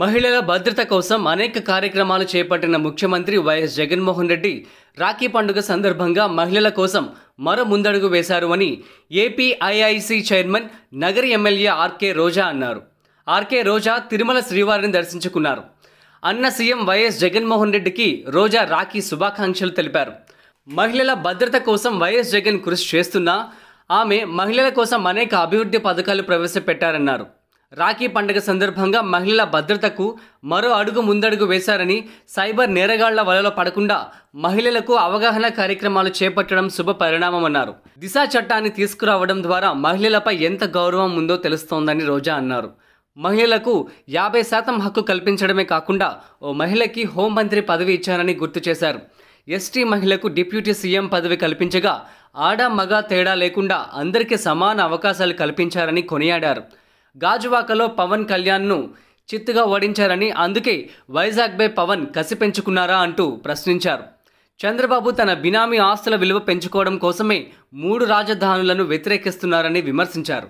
మహిళల భద్రత కోసం అనేక కార్యక్రమాలు చేపట్టిన ముఖ్యమంత్రి వైఎస్ జగన్మోహన్ రెడ్డి రాఖీ పండుగ సందర్భంగా మహిళల కోసం మరో ముందడుగు వేశారు అని APIIC chairman Nagari MLA RK Roja అన్నారు ఆర్కే రోజా తిరుమల శ్రీవారిని దర్శించుకున్నారు అన్న సీఎం వైఎస్ జగన్మోహన్ రెడ్డికి రోజా రాఖీ శుభాకాంక్షలు తెలిపారు మహిళల భద్రత కోసం వైఎస్ జగన్ కృషి చేస్తున్నా ఆమె మహిళల కోసం అనేక అభివృద్ధి పథకాలు ప్రవేశపెట్టారన్నారు రాఖీ పండుగ సందర్భంగా మహిళల భద్రతకు మరో అడుగు ముందడుగు వేశారని సైబర్ నేరగాళ్ల వలలో పడకుండా మహిళలకు అవగాహన కార్యక్రమాలు చేపట్టడం శుభ పరిణామమన్నారు దిశ చట్టాన్ని తీసుకురావడం ద్వారా మహిళలపై ఎంత గౌరవం ఉందో తెలుస్తోందని రోజా అన్నారు మహిళలకు యాభై శాతం హక్కు కల్పించడమే కాకుండా ఓ మహిళకి హోంమంత్రి పదవి ఇచ్చారని గుర్తు చేశారు ఎస్టీ మహిళకు డిప్యూటీ సీఎం పదవి కల్పించగా ఆడ మగ తేడా లేకుండా అందరికీ సమాన అవకాశాలు కల్పించారని కొనియాడారు గాజువాకలో పవన్ కళ్యాణ్ను చిత్తుగా ఓడించారని అందుకే బై పవన్ కసి పెంచుకున్నారా అంటూ ప్రశ్నించారు చంద్రబాబు తన బినామీ ఆస్తుల విలువ పెంచుకోవడం కోసమే మూడు రాజధానులను వ్యతిరేకిస్తున్నారని విమర్శించారు